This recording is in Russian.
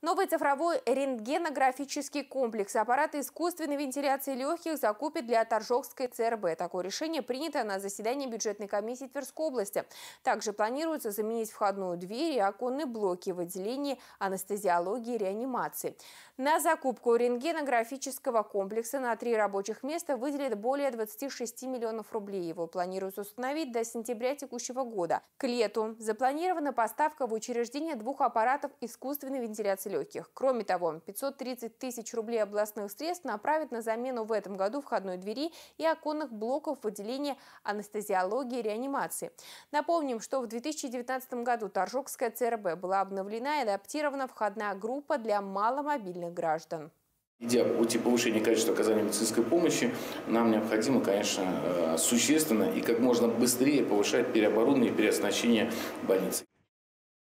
Новый цифровой рентгенографический комплекс и аппарата искусственной вентиляции легких закупит для Торжокской ЦРБ. Такое решение принято на заседании бюджетной комиссии Тверской области. Также планируется заменить входную дверь и оконные блоки в отделении анестезиологии и реанимации. На закупку рентгенографического комплекса на три рабочих места выделят более 26 миллионов рублей. Его планируется установить до сентября текущего года. К лету запланирована поставка в учреждение двух аппаратов искусственной вентиляции легких. Кроме того, 530 тысяч рублей областных средств направят на замену в этом году входной двери и оконных блоков в отделении анестезиологии и реанимации. Напомним, что в 2019 году Торжокская ЦРБ была обновлена и адаптирована входная группа для маломобильных граждан. Идя по пути повышения качества оказания медицинской помощи, нам необходимо, конечно, э, существенно и как можно быстрее повышать переоборудование и переоснащение больницы.